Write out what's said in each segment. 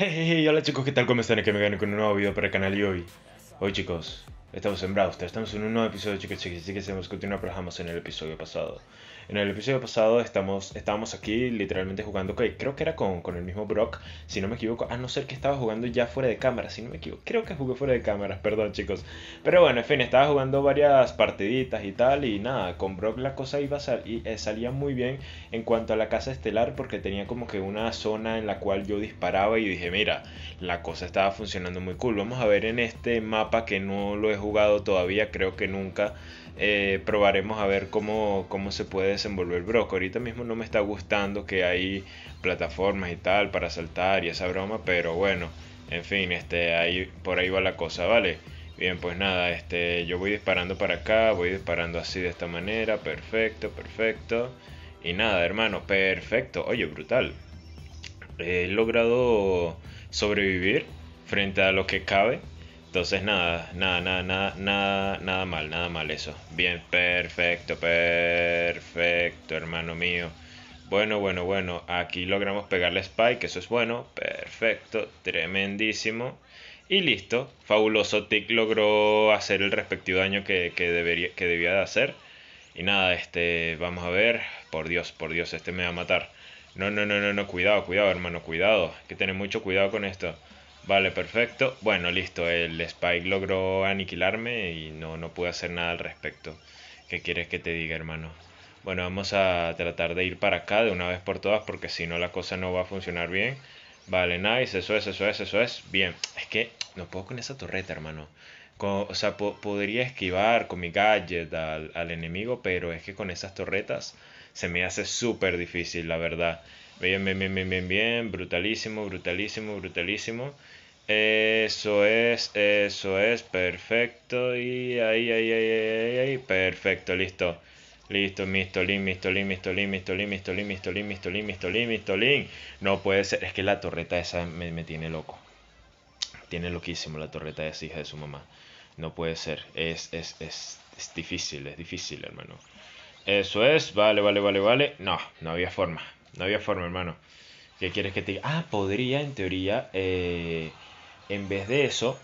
Hey, hey, hey, hola chicos, ¿qué tal? ¿Cómo están? Aquí me ganan con un nuevo video para el canal y hoy, hoy chicos, Estamos en Browster, estamos en un nuevo episodio, chicos, chicos, sí que seguimos continuar, pero jamás en el episodio pasado. En el episodio pasado estamos, estábamos aquí literalmente jugando, creo que era con, con, el mismo Brock, si no me equivoco, a no ser que estaba jugando ya fuera de cámara, si no me equivoco, creo que jugué fuera de cámara, perdón chicos. Pero bueno, en fin, estaba jugando varias partiditas y tal, y nada, con Brock la cosa iba a salir y, eh, salía muy bien en cuanto a la casa estelar, porque tenía como que una zona en la cual yo disparaba y dije, mira, la cosa estaba funcionando muy cool, vamos a ver en este mapa que no lo he jugado todavía, creo que nunca. Eh, probaremos a ver cómo, cómo se puede desenvolver Brock. Ahorita mismo no me está gustando que hay plataformas y tal para saltar y esa broma, pero bueno, en fin, este, ahí, por ahí va la cosa, ¿vale? Bien, pues nada, este, yo voy disparando para acá, voy disparando así de esta manera, perfecto, perfecto. Y nada, hermano, perfecto, oye, brutal. He logrado sobrevivir frente a lo que cabe entonces nada, nada, nada, nada, nada, nada mal, nada mal eso. Bien, perfecto, perfecto, hermano mío. Bueno, bueno, bueno, aquí logramos pegarle Spike, eso es bueno, perfecto, tremendísimo. Y listo, fabuloso, Tick logró hacer el respectivo daño que, que, debería, que debía de hacer. Y nada, este, vamos a ver, por Dios, por Dios, este me va a matar. No, no, no, no, no, cuidado, cuidado, hermano, cuidado, Hay que tener mucho cuidado con esto. Vale, perfecto. Bueno, listo. El Spike logró aniquilarme y no, no pude hacer nada al respecto. ¿Qué quieres que te diga, hermano? Bueno, vamos a tratar de ir para acá de una vez por todas porque si no la cosa no va a funcionar bien. Vale, nice, eso es, eso es, eso es. Bien, es que no puedo con esa torreta, hermano. o sea, podría esquivar con mi gadget al, al enemigo, pero es que con esas torretas se me hace súper difícil, la verdad. Bien, bien, bien, bien, bien, bien, brutalísimo, brutalísimo, brutalísimo. Eso es, eso es, perfecto. Y ahí, ahí, ahí, ahí, ahí, perfecto, listo. Listo, Mistolín, Mistolín, Mistolín, Mistolín, Mistolín, Mistolín, Mistolín, Mistolín, Mistolín. No puede ser, es que la torreta esa me, me tiene loco. Tiene loquísimo la torreta esa hija de su mamá. No puede ser, es, es, es, es difícil, es difícil, hermano. Eso es, vale, vale, vale, vale. No, no había forma, no había forma, hermano. ¿Qué quieres que te diga? Ah, podría, en teoría, eh en vez de eso,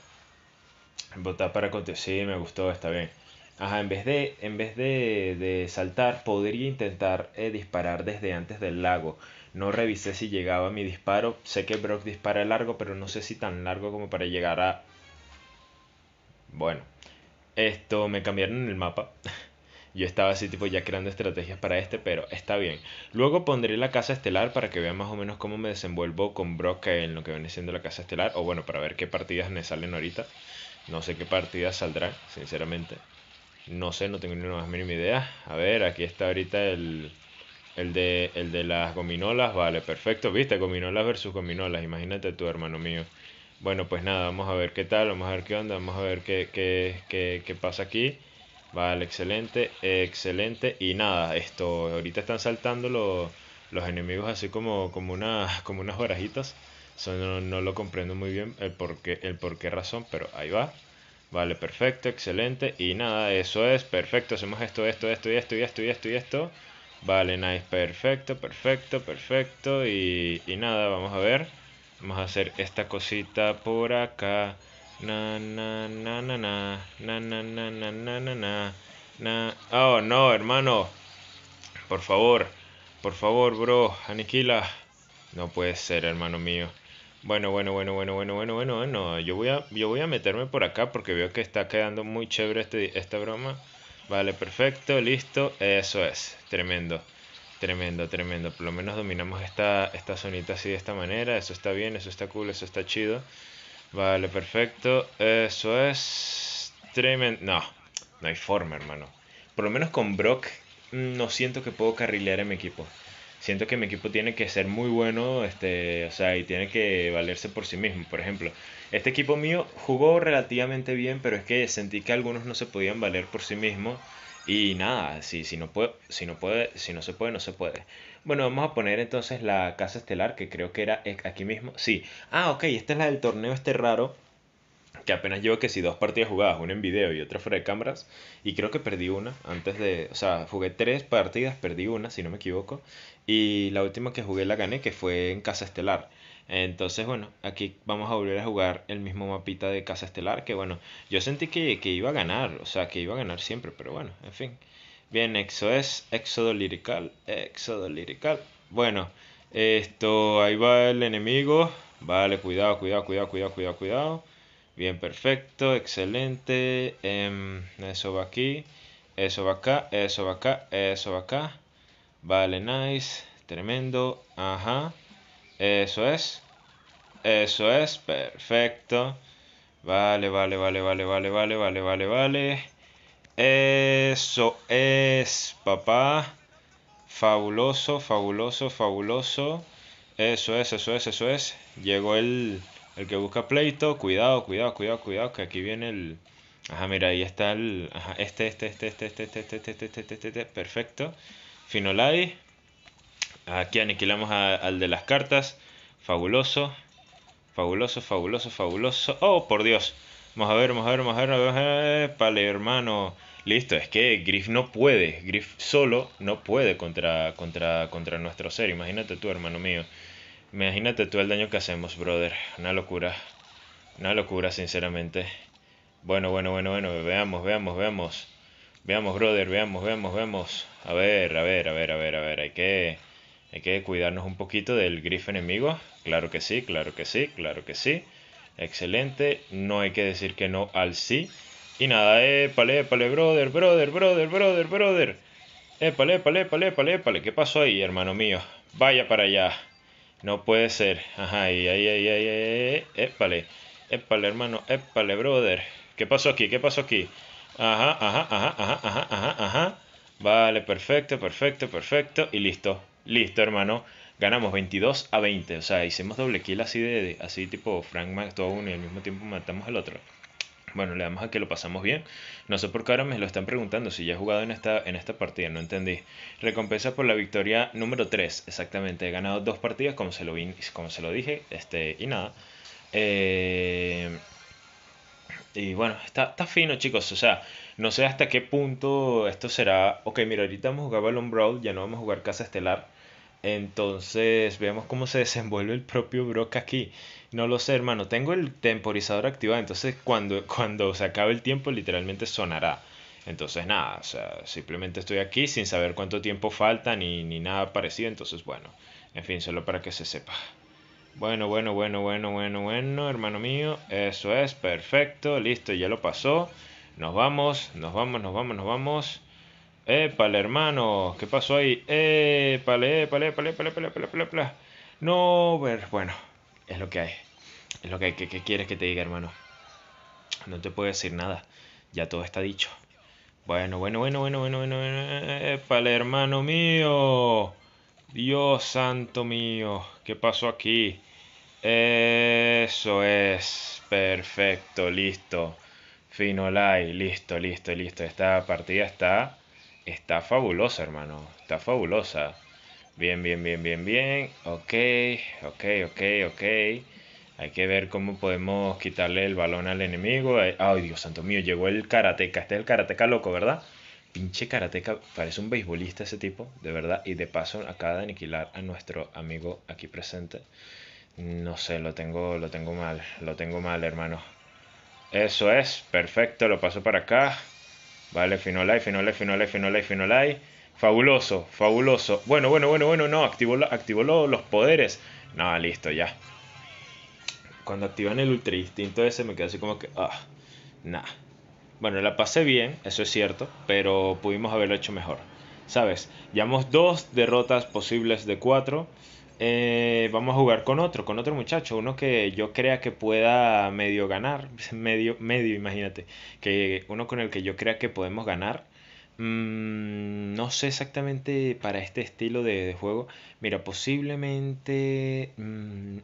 votar para contestar. Sí, me gustó, está bien. Ajá, en vez de, en vez de, saltar, podría intentar eh, disparar desde antes del lago. No revisé si llegaba mi disparo. Sé que Brock dispara largo, pero no sé si tan largo como para llegar a... Bueno, esto me cambiaron el mapa. Yo estaba así tipo ya creando estrategias para este, pero está bien. Luego pondré la casa estelar para que vean más o menos cómo me desenvuelvo con Brock en lo que viene siendo la casa estelar. O bueno, para ver qué partidas me salen ahorita. No sé qué partidas saldrán, sinceramente. No sé, no tengo ni una más mínima idea. A ver, aquí está ahorita el, el, de, las gominolas. Vale, perfecto. Viste, gominolas versus gominolas. Imagínate tú, hermano mío. Bueno, pues nada, vamos a ver qué tal, vamos a ver qué onda, vamos a ver qué, qué, qué pasa aquí. Vale, excelente, excelente. Y nada, esto, ahorita están saltando los, los enemigos así como, como, unas, como unas barajitas. no, lo comprendo muy bien el por, qué, el razón, pero ahí va. Vale, perfecto, excelente. Y nada, eso es, perfecto. Hacemos esto, esto, esto, y esto, y esto, y esto, y esto. Vale, nice, perfecto, perfecto, perfecto. Y, y nada, vamos a ver. Vamos a hacer esta cosita por acá. Na, na, na, na, na, na, na, na, na, na, na, na, Oh, no, hermano. Por favor, por favor, bro, aniquila. No puede ser, hermano mío. Bueno, bueno, bueno, bueno, bueno, bueno, bueno, bueno. Yo voy a, yo voy a meterme por acá porque veo que está quedando muy chévere este, esta broma. Vale, perfecto, listo. Eso es, tremendo. Tremendo, tremendo. Por lo menos dominamos esta, esta zonita así de esta manera. Eso está bien, eso está cool, eso está chido. Vale, perfecto. Eso es... Tremendo. No, no hay forma, hermano. Por lo menos con Brock mm, no siento que puedo carrilear en mi equipo. Siento que mi equipo tiene que ser muy bueno, este, o sea, y tiene que valerse por sí mismo. Por ejemplo, este equipo mío jugó relativamente bien, pero es que sentí que algunos no se podían valer por sí mismos y nada, si, si, no puede si, no puede, si no se puede, no se puede. Bueno, vamos a poner entonces la casa estelar, que creo que era aquí mismo. Sí. Ah, ok, esta es la del torneo este raro, que apenas llevo que si dos partidas jugadas, una en video y otra fuera de cámaras. Y creo que perdí una antes de... O sea, jugué tres partidas, perdí una, si no me equivoco. Y la última que jugué la gané, que fue en casa estelar. Entonces, bueno, aquí vamos a volver a jugar el mismo mapita de Casa Estelar, que bueno, yo sentí que, iba a ganar, o sea, que iba a ganar siempre, pero bueno, en fin. Bien, eso es Éxodo Lirical, Éxodo Lirical. Bueno, esto, ahí va el enemigo. Vale, cuidado, cuidado, cuidado, cuidado, cuidado, cuidado. Bien, perfecto, excelente. Em, eso va aquí, eso va acá, eso va acá, eso va acá. Vale, nice, tremendo. Ajá. Eso es. Eso es. Perfecto. Vale, vale, vale, vale, vale, vale, vale, vale, vale. Eso es, papá. Fabuloso, fabuloso, fabuloso. Eso es, eso es, eso es. Llegó el, el que busca pleito. Cuidado, cuidado, cuidado, cuidado, que aquí viene el... Ajá, mira, ahí está el... Ajá, este, este, este, este, este, este, este, este, este, este, este, perfecto. Finolai. Aquí aniquilamos al de las cartas. Fabuloso. Fabuloso, fabuloso, fabuloso. Oh, por Dios. Vamos a ver, vamos a ver, vamos a ver. Vamos a ver. Vale, hermano. Listo, es que Griff no puede. Griff solo no puede contra, contra, contra nuestro ser. Imagínate tú, hermano mío. Imagínate tú el daño que hacemos, brother. Una locura. Una locura, sinceramente. Bueno, bueno, bueno, bueno. Veamos, veamos, veamos. Veamos, brother. Veamos, veamos, veamos. A ver, a ver, a ver, a ver, a ver. Hay que hay que cuidarnos un poquito del grifo enemigo. Claro que sí, claro que sí, claro que sí. Excelente. No hay que decir que no al sí. Y nada, épale, épale, brother, brother, brother, brother, brother. Épale, épale, épale, épale, épale. ¿Qué pasó ahí, hermano mío? Vaya para allá. No puede ser. Ajá, ahí, ahí, ahí, ahí, ahí. Épale. Épale, hermano. Épale, brother. ¿Qué pasó aquí? ¿Qué pasó aquí? Ajá, ajá, ajá, ajá, ajá, ajá, ajá. Vale, perfecto, perfecto, perfecto. Y listo. Listo, hermano. Ganamos 22 a 20. O sea, hicimos doble kill así de, así tipo Frank uno y al mismo tiempo matamos al otro. Bueno, le damos a que lo pasamos bien. No sé por qué ahora me lo están preguntando si ya he jugado en esta, en esta partida, no entendí. Recompensa por la victoria número 3, exactamente. He ganado dos partidas, como se lo, como se lo dije, este, y nada. Eh, y bueno, está, está fino, chicos. O sea, no sé hasta qué punto esto será. Ok, mira, ahorita vamos a jugar Balloon Brawl, ya no vamos a jugar Casa Estelar. Entonces, veamos cómo se desenvuelve el propio Brock aquí. No lo sé, hermano. Tengo el temporizador activado, entonces cuando, cuando se acabe el tiempo literalmente sonará. Entonces, nada, o sea, simplemente estoy aquí sin saber cuánto tiempo falta ni, ni nada parecido. Entonces, bueno, en fin, solo para que se sepa. Bueno, bueno, bueno, bueno, bueno, bueno, hermano mío. Eso es, perfecto, listo, ya lo pasó. Nos vamos, nos vamos, nos vamos, nos vamos. Épale, hermano, ¿qué pasó ahí? Épale, épale, épale, épale, épale, épale, épale, épale. No, bueno, es lo que hay. Es lo que hay. ¿Qué, quieres que te diga, hermano? No te puedo decir nada. Ya todo está dicho. Bueno, bueno, bueno, bueno, bueno, bueno. Épale, hermano mío. Dios santo mío. ¿Qué pasó aquí? Eso es. Perfecto, listo. Finolay, listo, listo, listo. Esta partida está Está fabulosa, hermano. Está fabulosa. Bien, bien, bien, bien, bien. Ok, ok, ok, ok. Hay que ver cómo podemos quitarle el balón al enemigo. Ay, Dios santo mío, llegó el karateca. Este es el karateca loco, ¿verdad? Pinche karateca, parece un beisbolista ese tipo, de verdad. Y de paso acaba de aniquilar a nuestro amigo aquí presente. No sé, lo tengo, lo tengo mal, lo tengo mal, hermano. Eso es, perfecto, lo paso para acá. Vale, Finolai, Finolai, Finolai, Finolai, Finolai. Fabuloso, fabuloso. Bueno, bueno, bueno, bueno, no, activó, activó los poderes. No, listo, ya. Cuando activan el ultra distinto ese me quedo así como que, ah, nah. Bueno, la pasé bien, eso es cierto, pero pudimos haberlo hecho mejor. ¿Sabes? Llevamos dos derrotas posibles de cuatro. Eh, vamos a jugar con otro, con otro muchacho, uno que yo crea que pueda medio ganar, medio, medio, imagínate, que uno con el que yo crea que podemos ganar. Mm, no sé exactamente para este estilo de, juego. Mira, posiblemente mm,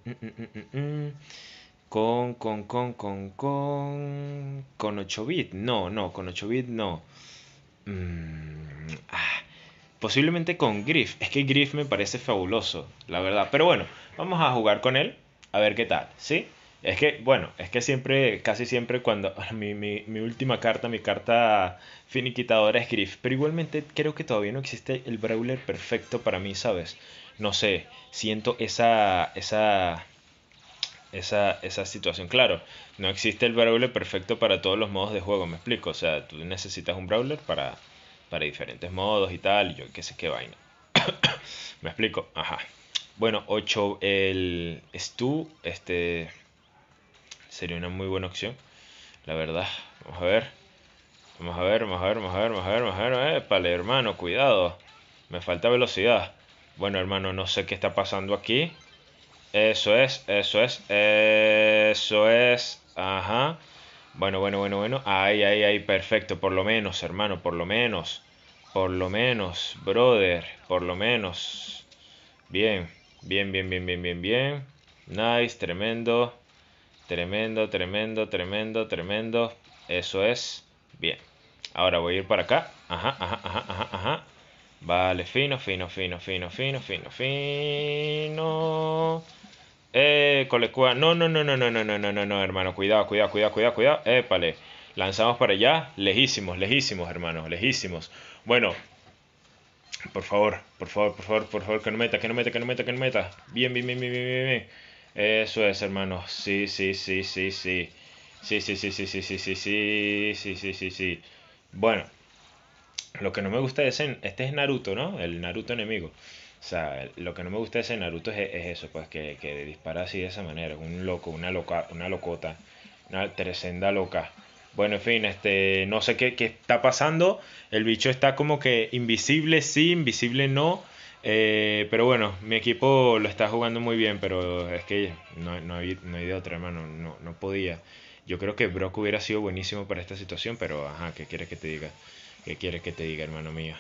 mm, con, con, con, con, con, con 8 bits No, no, con 8 bits no. Ah Posiblemente con Griff. Es que Griff me parece fabuloso, la verdad. Pero bueno, vamos a jugar con él a ver qué tal, ¿sí? Es que, bueno, es que siempre, casi siempre cuando mi, mi, mi última carta, mi carta finiquitadora es Griff. Pero igualmente creo que todavía no existe el brawler perfecto para mí, ¿sabes? No sé, siento esa, esa, esa, esa situación. Claro, no existe el brawler perfecto para todos los modos de juego, me explico. O sea, tú necesitas un brawler para, para diferentes modos y tal, yo qué sé qué vaina. Me explico, ajá. Bueno, 8, el Stu, este sería una muy buena opción, la verdad. Vamos a ver, vamos a ver, vamos a ver, vamos a ver, vamos a ver, vamos a ver. hermano, cuidado, me falta velocidad. Bueno, hermano, no sé qué está pasando aquí. Eso es, eso es, eso es, ajá. Bueno, bueno, bueno, bueno. Ahí, ahí, ahí. Perfecto. Por lo menos, hermano. Por lo menos. Por lo menos, brother. Por lo menos. Bien. Bien, bien, bien, bien, bien, bien. Nice. Tremendo. Tremendo, tremendo, tremendo, tremendo. Eso es. Bien. Ahora voy a ir para acá. Ajá, ajá, ajá, ajá, ajá. Vale, fino, fino, fino, fino, fino, fino, fino. Eh, Colecua. No, no, no, no, no, no, no, no, no, no, hermano. Cuidado, cuidado, cuidado, cuidado, cuidado. Épale. Lanzamos para allá. Lejísimos, lejísimos, hermano. Lejísimos. Bueno. Por favor, por favor, por favor, por favor, que no meta, que no meta, que no meta, que no meta. Bien, bien, bien, bien, bien, bien, Eso es, hermano. Sí, sí, sí, sí, sí. Sí, sí, sí, sí, sí, sí, sí, sí, sí, sí, sí, sí. Bueno. Lo que no me gusta es en, este es Naruto, ¿no? El Naruto enemigo. O sea, lo que no me gusta de ese Naruto es, eso, pues que, que, dispara así de esa manera. Un loco, una loca, una locota, una tresenda loca. Bueno, en fin, este, no sé qué, qué está pasando. El bicho está como que invisible sí, invisible no. Eh, pero bueno, mi equipo lo está jugando muy bien, pero es que no, no, hay, no otra, hermano, no, no podía. Yo creo que Brock hubiera sido buenísimo para esta situación, pero ajá, ¿qué quieres que te diga? ¿Qué quieres que te diga, hermano mío?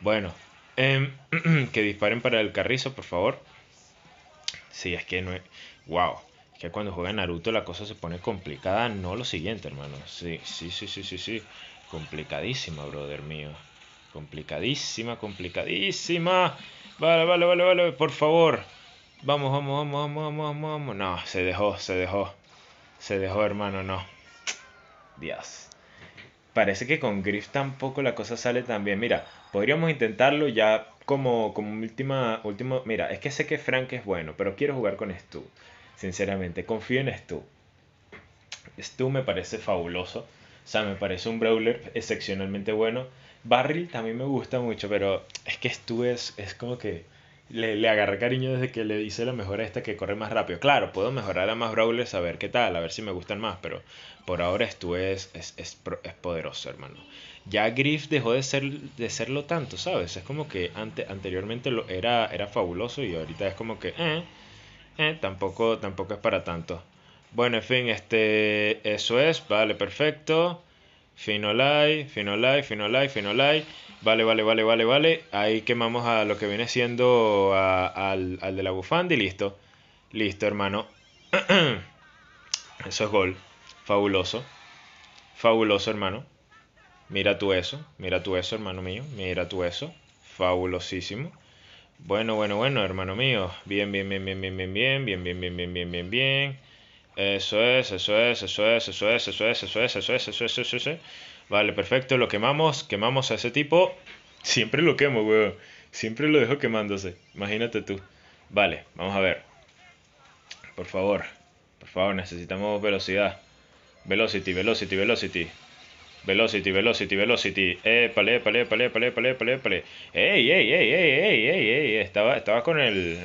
Bueno, Em, que disparen para el carrizo, por favor. Sí, es que no es. ¡Wow! Es que cuando juega Naruto la cosa se pone complicada, no lo siguiente, hermano. Sí, sí, sí, sí, sí, sí. Complicadísima, brother mío. Complicadísima, complicadísima. Vale, vale, vale, vale, por favor. Vamos, vamos, vamos, vamos, vamos, vamos, vamos. No, se dejó, se dejó. Se dejó, hermano, no. Dios parece que con Griff tampoco la cosa sale tan bien. Mira, podríamos intentarlo ya como, como última, último... Mira, es que sé que Frank es bueno, pero quiero jugar con Stu. Sinceramente, confío en Stu. Stu me parece fabuloso. O sea, me parece un brawler excepcionalmente bueno. Barril también me gusta mucho, pero es que Stu es, es como que le, agarré cariño desde que le hice la mejor a esta que corre más rápido. Claro, puedo mejorar a más brawlers a ver qué tal, a ver si me gustan más, pero por ahora esto es, es, es, poderoso, hermano. Ya Griff dejó de, ser, de serlo tanto, ¿sabes? Es como que anteriormente lo, era, era fabuloso y ahorita es como que, eh, eh, tampoco, tampoco es para tanto. Bueno, en fin, este, eso es, vale, perfecto fino like, fino like Vale, vale, vale, vale, vale. Ahí quemamos a lo que viene siendo al, de la bufanda y listo. Listo, hermano. Eso es gol. Fabuloso. Fabuloso, hermano. Mira tú eso. Mira tú eso, hermano mío. Mira tú eso. Fabulosísimo. Bueno, bueno, bueno, hermano mío. Bien, bien, bien, bien, bien, bien, bien, bien, bien, bien, bien, bien, bien, bien. Eso es, eso es, eso es, eso es, eso es, eso es, eso es, eso es, eso es. Vale, perfecto, lo quemamos, quemamos a ese tipo. Siempre lo quemo, weón. Siempre lo dejo quemándose. Imagínate tú. Vale, vamos a ver. Por favor, por favor, necesitamos velocidad. Velocity, velocity, velocity. Velocity, velocity, velocity. palé, palé palé palé palé palé palé Ey, ey, ey, ey, ey, ey, ey. Estaba, estaba con el...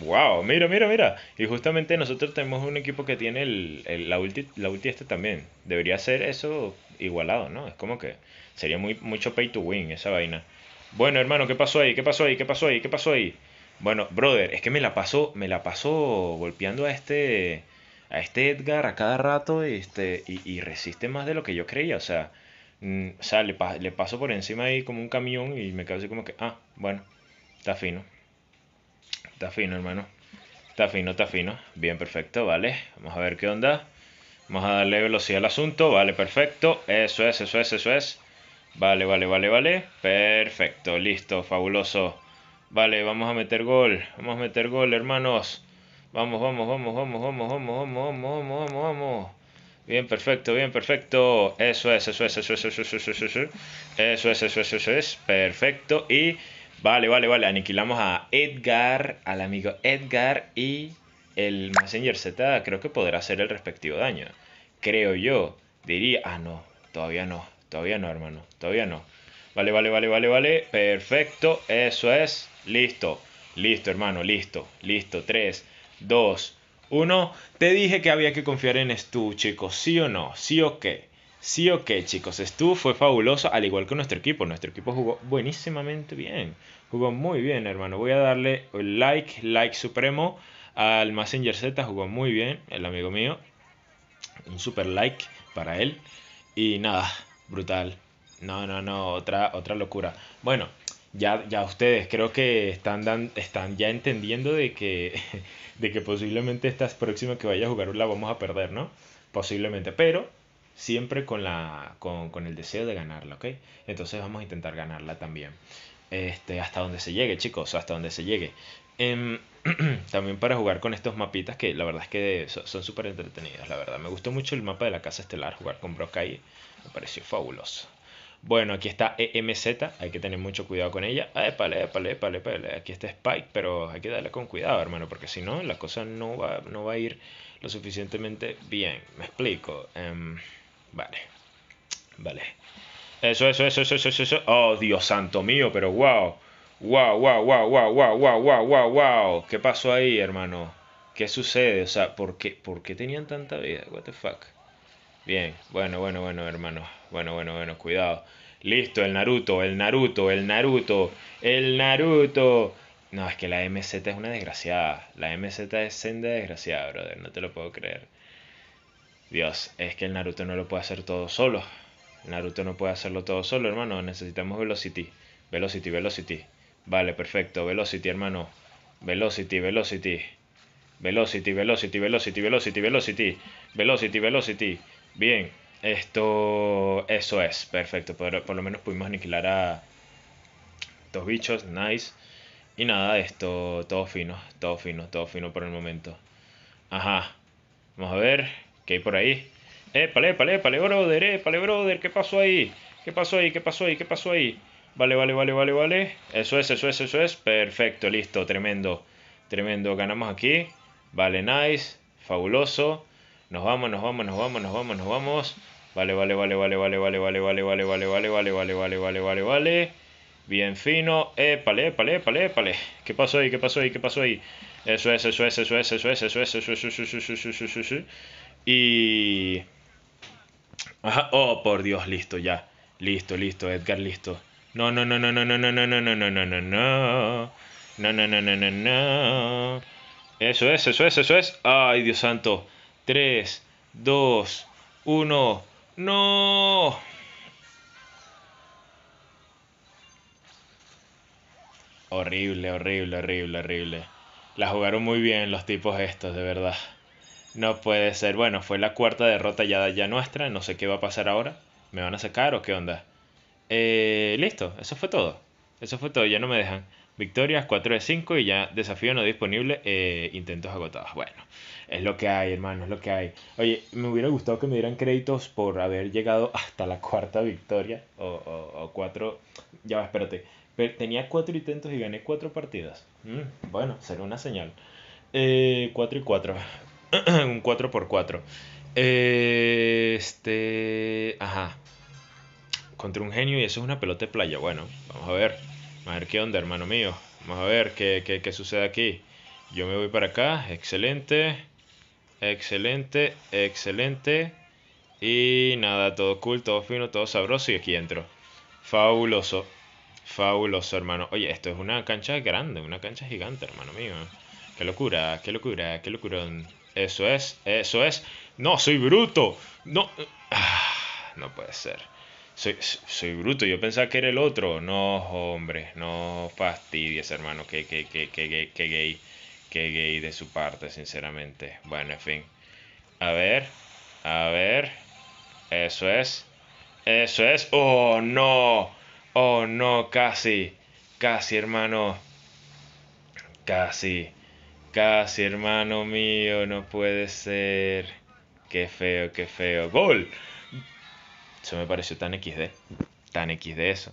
Wow, mira, mira, mira. Y justamente nosotros tenemos un equipo que tiene el, la, ulti, la este también. Debería ser eso igualado, ¿no? Es como que sería muy, mucho pay to win esa vaina. Bueno, hermano, ¿qué pasó ahí? ¿Qué pasó ahí? ¿Qué pasó ahí? ¿Qué pasó ahí? Bueno, brother, es que me la pasó me la pasó golpeando a este, a este Edgar a cada rato y, este, y, y resiste más de lo que yo creía. O sea, mm, o le, le paso por encima ahí como un camión y me quedo así como que, ah, bueno, está fino. Está fino, hermano. Está fino, está fino. Bien, perfecto, vale. Vamos a ver qué onda. Vamos a darle velocidad al asunto. Vale, perfecto. Eso es, eso es, eso es. Vale, vale, vale, vale. Perfecto, listo, fabuloso. Vale, vamos a meter gol. Vamos a meter gol, hermanos. Vamos, vamos, vamos, vamos, vamos, vamos, vamos, vamos, vamos, vamos. Bien, perfecto, bien, perfecto. Eso es, eso es, eso es, eso es, eso es, eso es, eso es, eso es, perfecto. Y Vale, vale, vale. Aniquilamos a Edgar, al amigo Edgar y el Messenger Z creo que podrá hacer el respectivo daño. Creo yo. Diría, ah, no, todavía no, todavía no, hermano, todavía no. Vale, vale, vale, vale, vale. Perfecto, eso es. Listo, listo, hermano, listo, listo. 3, 2, 1. Te dije que había que confiar en Stu, chicos, ¿sí o no? ¿Sí o qué? Sí ok, chicos. Estuvo, fue fabuloso, al igual que nuestro equipo. Nuestro equipo jugó buenísimamente bien. Jugó muy bien, hermano. Voy a darle un like, like supremo al Messenger Z. Jugó muy bien, el amigo mío. Un super like para él. Y nada, brutal. No, no, no, otra, otra locura. Bueno, ya, ya ustedes creo que están, están ya entendiendo de que, de que posiblemente esta próxima que vaya a jugar la vamos a perder, ¿no? Posiblemente, pero siempre con, la, con, el deseo de ganarla, ¿ok? Entonces vamos a intentar ganarla también. Este, hasta donde se llegue, chicos, hasta donde se llegue. Em, también para jugar con estos mapitas que la verdad es que son súper entretenidos, la verdad. Me gustó mucho el mapa de la Casa Estelar, jugar con ahí. me pareció fabuloso. Bueno, aquí está EMZ, hay que tener mucho cuidado con ella. Épale, épale, épale, épale. Aquí está Spike, pero hay que darle con cuidado, hermano, porque si no, la cosa no va, no va a ir lo suficientemente bien. Me explico. Em, Vale. Vale. Eso, eso, eso, eso, eso, Oh, Dios santo mío, pero wow. Wow, wow, wow, wow, wow, wow, wow, wow, wow. ¿Qué pasó ahí, hermano? ¿Qué sucede? O sea, ¿por qué, ¿por qué tenían tanta vida? What the fuck. Bien, bueno, bueno, bueno, hermano. Bueno, bueno, bueno, cuidado. Listo, el Naruto, el Naruto, el Naruto, el Naruto. No, es que la MZ es una desgraciada. La MZ es senda desgraciada, brother. No te lo puedo creer. Dios, es que el Naruto no lo puede hacer todo solo. Naruto no puede hacerlo todo solo, hermano. Necesitamos Velocity. Velocity, Velocity. Vale, perfecto. Velocity, hermano. Velocity, Velocity. Velocity, Velocity, Velocity, Velocity, Velocity. Velocity, Velocity. Bien. Esto... Eso es. Perfecto. Por, por lo menos pudimos aniquilar a... Dos bichos. Nice. Y nada, esto... Todo fino. Todo fino. Todo fino por el momento. Ajá. Vamos a ver que hay por ahí. Épale, épale, épale, brother, épale, brother, ¿qué pasó ahí? ¿Qué pasó ahí? ¿Qué pasó ahí? ¿Qué pasó ahí? Vale, vale, vale, vale, vale. Eso es, eso es, eso es. Perfecto, listo, tremendo. Tremendo, ganamos aquí. Vale, nice, fabuloso. Nos vamos, nos vamos, nos vamos, nos vamos, nos vamos. Vale, vale, vale, vale, vale, vale, vale, vale, vale, vale, vale, vale, vale, vale, vale, vale, vale. Bien fino. Épale, épale, épale, épale. ¿Qué pasó ahí? ¿Qué pasó ahí? ¿Qué pasó ahí? Eso es, eso es, eso es, eso es, eso es, eso es, eso es, eso es, eso es, eso es, eso es, eso es. Y... Ajá. Oh, por Dios, listo, ya. Listo, listo, Edgar, listo. No, no, no, no, no, no, no, no, no, no, no, no, no, no. No, no, no, no, no, no. Eso es, eso es, eso es. Ay, Dios santo. 3, 2, 1. No. Horrible, horrible, horrible, horrible. La jugaron muy bien los tipos estos, de verdad. No puede ser. Bueno, fue la cuarta derrota ya, nuestra. No sé qué va a pasar ahora. ¿Me van a sacar o qué onda? Eh, listo, eso fue todo. Eso fue todo, ya no me dejan. Victorias 4 de 5 y ya desafío no disponible, eh, intentos agotados. Bueno, es lo que hay, hermano, es lo que hay. Oye, me hubiera gustado que me dieran créditos por haber llegado hasta la cuarta victoria o, o, cuatro. Ya va, espérate. tenía cuatro intentos y gané cuatro partidas. Mm, bueno, será una señal. Eh, 4 y 4. un 4x4. este. Ajá. Contra un genio y eso es una pelota de playa. Bueno, vamos a ver. Vamos a ver qué onda, hermano mío. Vamos a ver qué, qué, sucede aquí. Yo me voy para acá. Excelente. Excelente. Excelente. Y nada, todo cool, todo fino, todo sabroso. Y aquí entro. Fabuloso. Fabuloso, hermano. Oye, esto es una cancha grande, una cancha gigante, hermano mío. Qué locura, qué locura, qué locura eso es, eso es. No, soy bruto. No, ah, no puede ser. Soy, bruto, yo pensaba que era el otro. No, hombre, no fastidies, hermano. ¡Qué que, gay, ¡Qué gay de su parte, sinceramente. Bueno, en fin. A ver, a ver. Eso es. Eso es. Oh, no. Oh, no, casi. Casi, hermano. Casi casi, hermano mío, no puede ser. Qué feo, qué feo. ¡Gol! Eso me pareció tan XD. Tan XD eso.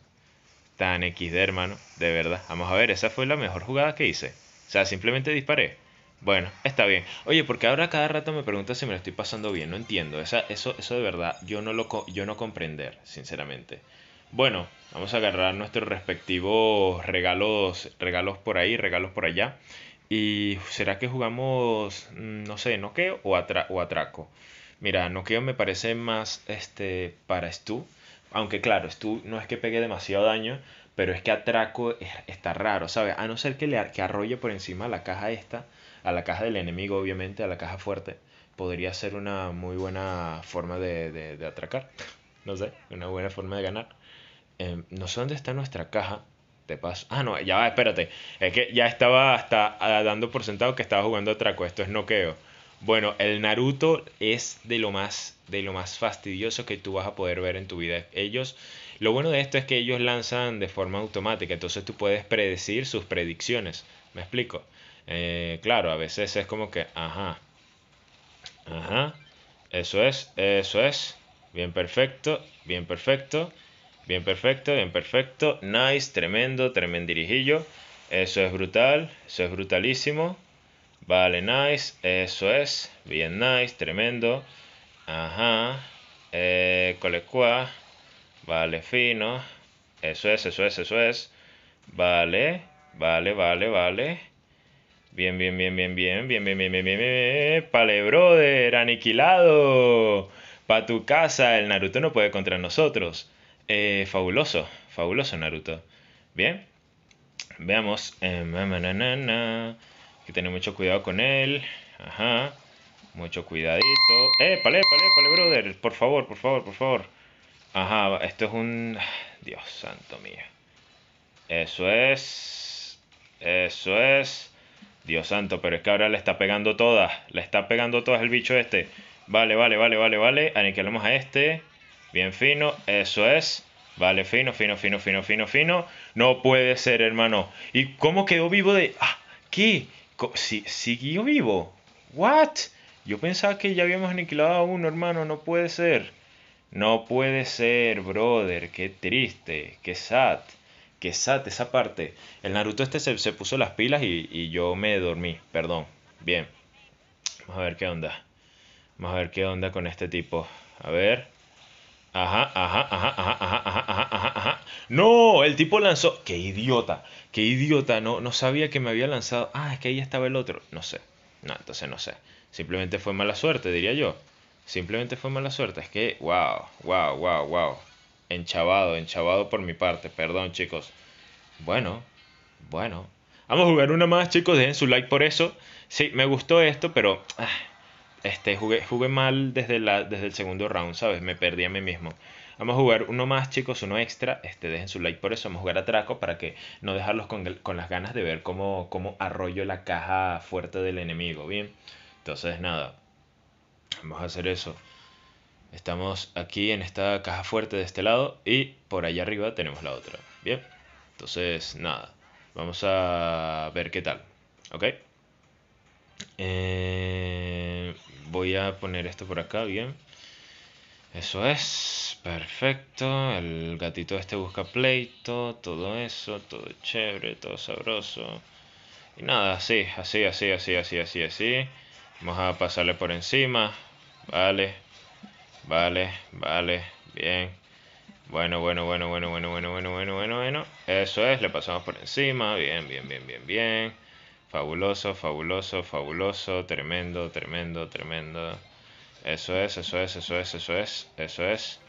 Tan XD, hermano. De verdad. Vamos a ver, esa fue la mejor jugada que hice. O sea, simplemente disparé. Bueno, está bien. Oye, porque ahora cada rato me pregunta si me lo estoy pasando bien. No entiendo. Esa, eso, eso de verdad, yo no lo yo no comprender, sinceramente. Bueno, vamos a agarrar nuestros respectivos regalos, regalos por ahí, regalos por allá. ¿Y será que jugamos, mm, no sé, noqueo o, o atraco? Mira, noqueo me parece más este, para Stu. Aunque claro, Stu no es que pegue demasiado daño, pero es que atraco está raro, ¿sabes? A no ser que, le, que arrolle por encima la caja esta, a la caja del enemigo obviamente, a la caja fuerte, podría ser una muy buena forma de, atracar. No sé, una buena forma de ganar. Em, no sé dónde está nuestra caja te paso. Ah, no, ya va, espérate. Es que ya estaba hasta dando por sentado que estaba jugando a traco. Esto es noqueo. Bueno, el Naruto es de lo más de lo más fastidioso que tú vas a poder ver en tu vida. Ellos lo bueno de esto es que ellos lanzan de forma automática, entonces tú puedes predecir sus predicciones. ¿Me explico? Eh, claro, a veces es como que, ajá, ajá, eso es, eso es, bien perfecto, bien perfecto, Bien perfecto, bien perfecto. Nice, tremendo, tremendo Eso es brutal, eso es brutalísimo. Vale, nice, eso es. Bien, nice, tremendo. Ajá. Eh, colecua. Vale, fino. Eso es, eso es, eso es. Vale, vale, vale, vale. Bien, bien, bien, bien, bien, bien, bien, bien, bien, bien, bien. brother, aniquilado. Pa' tu casa, el Naruto no puede contra nosotros. Eh, fabuloso, fabuloso Naruto. Bien, veamos. Em, que tener mucho cuidado con él. Ajá, mucho cuidadito. ¡Eh, palé, palé, pale, brother! Por favor, por favor, por favor. Ajá, esto es un. Ah, Dios santo mío. Eso es. Eso es. Dios santo, pero es que ahora le está pegando todas. Le está pegando todas el bicho este. Vale, vale, vale, vale, vale. Aniquilamos a este bien fino, eso es. Vale, fino, fino, fino, fino, fino, fino. No puede ser, hermano. ¿Y cómo quedó vivo de... Ah, ¿qué? ¿Si, ¿Siguió vivo? ¿What? Yo pensaba que ya habíamos aniquilado a uno, hermano. No puede ser. No puede ser, brother. Qué triste. Qué sad. Qué sad esa parte. El Naruto este se, puso las pilas y, y yo me dormí. Perdón. Bien. Vamos a ver qué onda. Vamos a ver qué onda con este tipo. A ver. Ajá, ajá, ajá, ajá, ajá, ajá, ajá, No, el tipo lanzó. Qué idiota, qué idiota. No, no sabía que me había lanzado. Ah, es que ahí estaba el otro. No sé. No, entonces no sé. Simplemente fue mala suerte, diría yo. Simplemente fue mala suerte. Es que, wow, wow, wow, wow. Enchavado, enchavado por mi parte. Perdón, chicos. Bueno, bueno. Vamos a jugar una más, chicos. Dejen su like por eso. Sí, me gustó esto, pero... Ah, este, jugué, jugué mal desde, la, desde el segundo round, ¿sabes? Me perdí a mí mismo. Vamos a jugar uno más, chicos, uno extra. Este, dejen su like por eso. Vamos a jugar a Traco para que no dejarlos con, las ganas de ver cómo, cómo, arrollo la caja fuerte del enemigo. Bien, entonces nada. Vamos a hacer eso. Estamos aquí en esta caja fuerte de este lado y por allá arriba tenemos la otra. Bien, entonces nada. Vamos a ver qué tal. ¿Ok? Eh, voy a poner esto por acá, bien. Eso es, perfecto. El gatito este busca pleito, todo eso, todo chévere, todo sabroso. Y nada, así, así, así, así, así, así, así. Vamos a pasarle por encima. Vale, vale, vale, bien. Bueno, bueno, bueno, bueno, bueno, bueno, bueno, bueno, bueno, bueno. Eso es, le pasamos por encima. Bien, bien, bien, bien, bien. Fabuloso, fabuloso, fabuloso, tremendo, tremendo, tremendo. Eso es, eso es, eso es, eso es, eso es.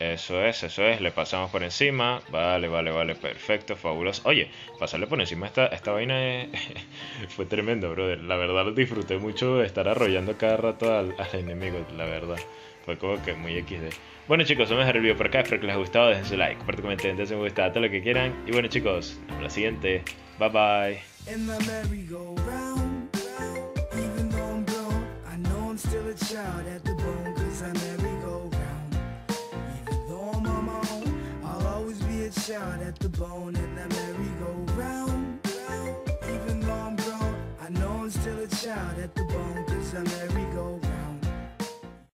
Eso es, eso es. Le pasamos por encima. Vale, vale, vale. Perfecto, fabuloso. Oye, pasarle por encima esta, esta vaina fue tremendo, brother. La verdad lo disfruté mucho estar arrollando cada rato al, enemigo, la verdad. Fue como que muy XD. Bueno chicos, vamos a dejar el video por acá. Espero que les haya gustado. Dejen su like, compartan, comenten, su gusta, todo lo que quieran. Y bueno chicos, hasta la siguiente. Bye bye. in the merry-go-round. Even though I'm grown, I know I'm still a child at the bone, cause I merry-go-round. Even though I'm on my own, I'll always be a child at the bone in the merry-go-round. Even though I'm grown, I know I'm still a child at the bone, cause I merry-go-round.